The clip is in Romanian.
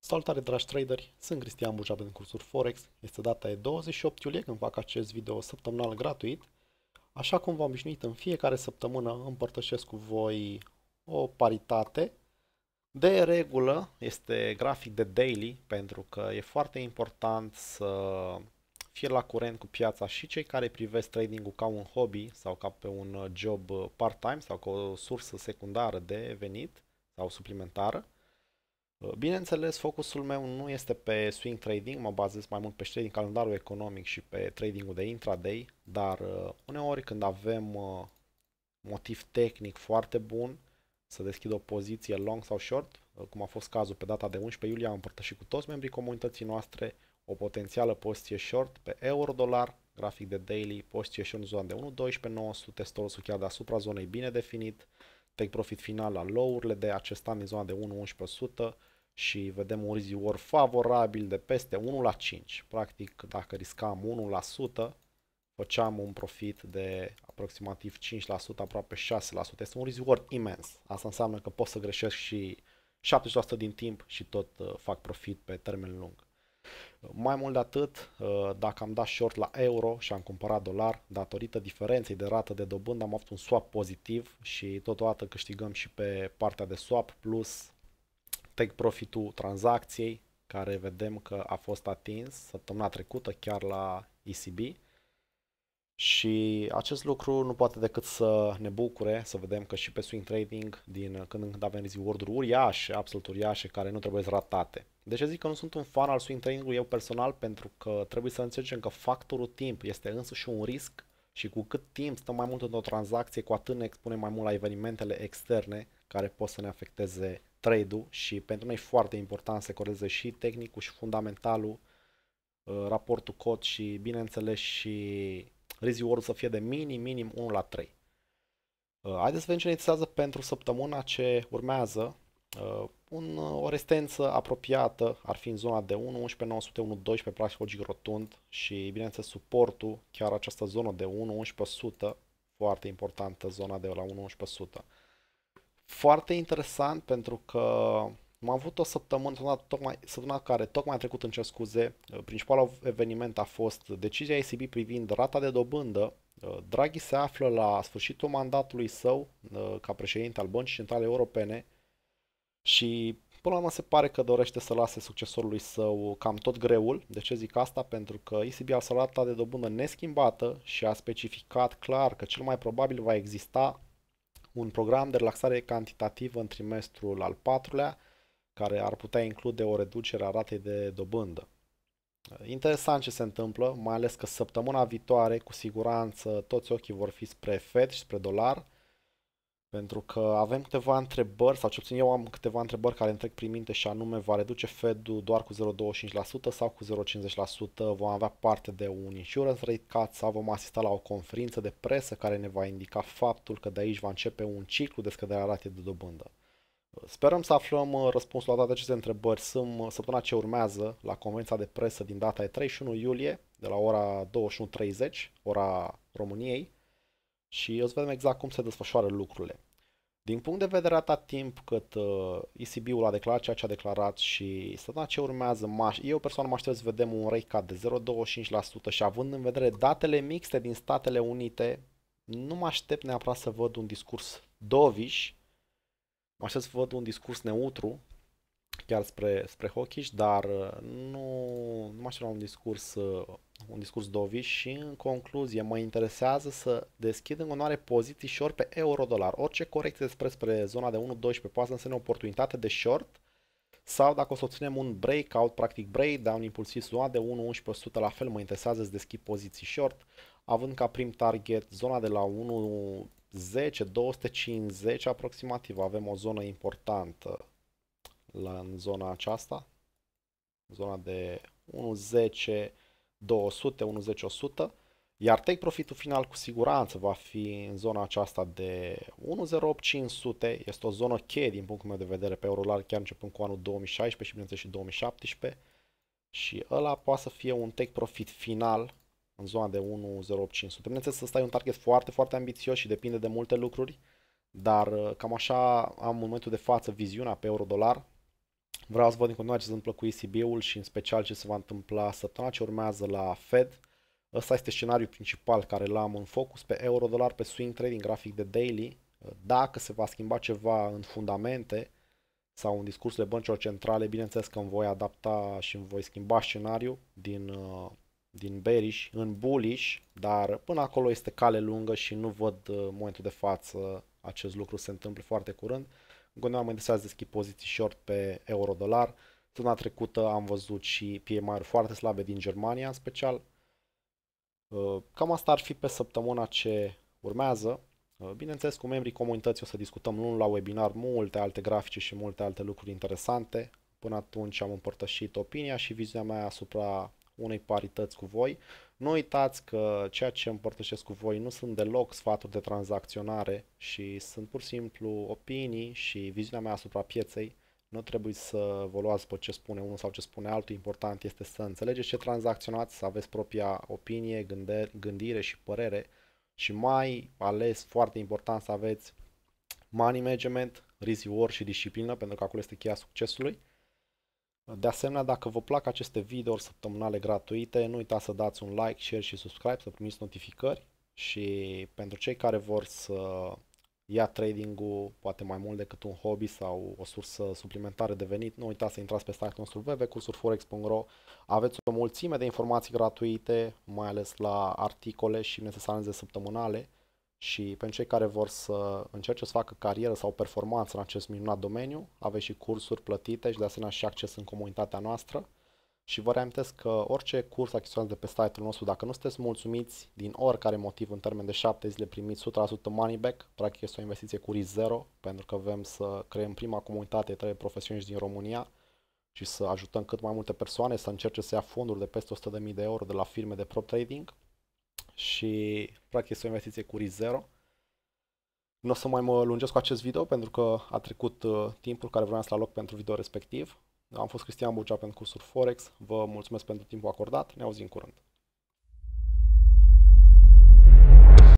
Salutare dragi traderi, sunt Cristian Buja din cursuri Forex. Este data de 28 iulie când fac acest video săptămânal gratuit. Așa cum v-am obișnuit în fiecare săptămână împărtășesc cu voi o paritate. De regulă este grafic de daily pentru că e foarte important să fie la curent cu piața și cei care privesc trading-ul ca un hobby sau ca pe un uh, job uh, part-time sau ca o sursă secundară de venit sau suplimentară. Uh, bineînțeles, focusul meu nu este pe swing trading, mă bazez mai mult pe trading calendarul economic și pe trading-ul de intraday, dar uneori când avem motiv tehnic foarte bun să deschid o poziție long sau short, cum a fost cazul pe data de 11 iulie, am împărtășit cu toți membrii comunității noastre o potențială poziție short pe euro-dolar, grafic de daily, poziție short în zona de 1.12.900, stolul chiar deasupra zonei bine definit, take profit final la low-urile de acest an din zona de 1.11% și vedem un reward favorabil de peste 1 la 5. Practic, dacă riscam 1%, făceam un profit de aproximativ 5%, aproape 6%. Este un reward imens. Asta înseamnă că pot să greșesc și 70% din timp și tot uh, fac profit pe termen lung. Mai mult de atât, uh, dacă am dat short la euro și am cumpărat dolar, datorită diferenței de rată de dobândă am avut un swap pozitiv și totodată câștigăm și pe partea de swap plus take profitul tranzacției care vedem că a fost atins săptămâna trecută chiar la ECB. Și acest lucru nu poate decât să ne bucure, să vedem că și pe swing trading, din când în când avem reward-uri uriașe, absolut uriașe, care nu trebuie ratate. De ce zic că nu sunt un fan al swing training eu personal? Pentru că trebuie să înțelegem că factorul timp este însuși un risc și cu cât timp stăm mai mult într-o tranzacție, cu atât ne expunem mai mult la evenimentele externe care pot să ne afecteze trade-ul și pentru noi e foarte important să coreze și tehnicul și fundamentalul, uh, raportul cot și bineînțeles și reward să fie de minim, minim 1 la 3. Uh, haideți să vedem ce ne pentru săptămâna ce urmează. Uh, un, uh, o restență apropiată ar fi în zona de 1, 11, 1, 12, practic logic rotund și bineînțeles suportul, chiar această zonă de 1, 1100, foarte importantă zona de la 1, 1100. Foarte interesant pentru că am avut o săptămână, săptămâna, tocmai, săptămâna care tocmai a trecut în ce scuze, uh, principalul eveniment a fost decizia ECB privind rata de dobândă Draghi se află la sfârșitul mandatului său ca președinte al Băncii Centrale Europene și Până la urmă se pare că dorește să lase succesorului său cam tot greul. De ce zic asta? Pentru că ECB a salat rata de dobândă neschimbată și a specificat clar că cel mai probabil va exista un program de relaxare cantitativă în trimestrul al patrulea, care ar putea include o reducere a ratei de dobândă. Interesant ce se întâmplă, mai ales că săptămâna viitoare, cu siguranță, toți ochii vor fi spre FED și spre dolar, pentru că avem câteva întrebări, sau cel puțin eu am câteva întrebări care îmi prin minte și anume, va reduce Fed-ul doar cu 0,25% sau cu 0,50%? Vom avea parte de un insurance rate cut sau vom asista la o conferință de presă care ne va indica faptul că de aici va începe un ciclu de scădere a ratei de dobândă? Sperăm să aflăm uh, răspunsul la toate aceste întrebări Sunt uh, săptămâna ce urmează la convenția de presă din data de 31 iulie de la ora 21.30, ora României și o să vedem exact cum se desfășoară lucrurile. Din punct de vedere atât timp cât uh, ECB-ul a declarat ceea ce a declarat și săptămâna ce urmează, eu personal mă aștept să vedem un rate cut de 0,25% și având în vedere datele mixte din Statele Unite, nu mă aștept neapărat să văd un discurs doviș, mă aștept să văd un discurs neutru chiar spre, spre Hochiș, dar uh, nu, nu m-aș un discurs, uh, un discurs doviș și în concluzie mă interesează să deschid în onoare poziții short pe euro-dolar. Orice corecție spre, spre zona de 1.12 poate să însemne oportunitate de short sau dacă o să obținem un breakout, practic breakdown impulsiv zona de 1.11% la fel mă interesează să deschid poziții short având ca prim target zona de la 1 10, 250 aproximativ, avem o zonă importantă la, în zona aceasta, zona de 1.10, 200, 1.10, 100, iar take profitul final cu siguranță va fi în zona aceasta de 1.08500, este o zonă cheie din punctul meu de vedere pe euro chiar începând cu anul 2016 și bineînțeles și 2017 și ăla poate să fie un take profit final în zona de 1.08500. Bineînțeles să stai un target foarte, foarte ambițios și depinde de multe lucruri, dar uh, cam așa am în momentul de față viziunea pe euro-dolar, Vreau să văd în continuare ce se întâmplă cu ECB-ul și în special ce se va întâmpla săptămâna ce urmează la Fed. Ăsta este scenariul principal care l-am în focus pe euro-dolar pe swing trading grafic de daily. Dacă se va schimba ceva în fundamente sau în discursurile băncilor centrale, bineînțeles că îmi voi adapta și îmi voi schimba scenariul din, uh, din bearish în bullish, dar până acolo este cale lungă și nu văd uh, momentul de față acest lucru se întâmplă foarte curând. Gândeam am interesat să deschid poziții short pe euro-dolar. Săptămâna trecută am văzut și pmi foarte slabe din Germania în special. Uh, cam asta ar fi pe săptămâna ce urmează. Uh, bineînțeles, cu membrii comunității o să discutăm luni la webinar multe alte grafice și multe alte lucruri interesante. Până atunci am împărtășit opinia și viziunea mea asupra unei parități cu voi. Nu uitați că ceea ce împărtășesc cu voi nu sunt deloc sfaturi de tranzacționare și sunt pur și simplu opinii și viziunea mea asupra pieței. Nu trebuie să vă luați pe ce spune unul sau ce spune altul. Important este să înțelegeți ce tranzacționați, să aveți propria opinie, gândire și părere și mai ales foarte important să aveți money management, risk reward și disciplină, pentru că acolo este cheia succesului. De asemenea, dacă vă plac aceste video săptămânale gratuite, nu uitați să dați un like, share și subscribe să primiți notificări și pentru cei care vor să ia trading-ul poate mai mult decât un hobby sau o sursă suplimentară de venit, nu uitați să intrați pe site-ul nostru www.cursurforex.ro Aveți o mulțime de informații gratuite, mai ales la articole și de săptămânale, și pentru cei care vor să încerce să facă carieră sau performanță în acest minunat domeniu, aveți și cursuri plătite și de asemenea și acces în comunitatea noastră. Și vă reamintesc că orice curs achiziționat de pe site-ul nostru, dacă nu sunteți mulțumiți din oricare motiv în termen de 7 zile primiți 100% money back, practic este o investiție cu risc zero, pentru că vrem să creăm prima comunitate de profesioniști din România și să ajutăm cât mai multe persoane să încerce să ia fonduri de peste 100.000 de euro de la firme de prop trading și practic este o investiție cu risc zero. Nu o să mai mă lungesc cu acest video pentru că a trecut uh, timpul care vreau să la loc pentru video respectiv. Am fost Cristian Bucea pentru cursuri Forex. Vă mulțumesc pentru timpul acordat. Ne auzim curând.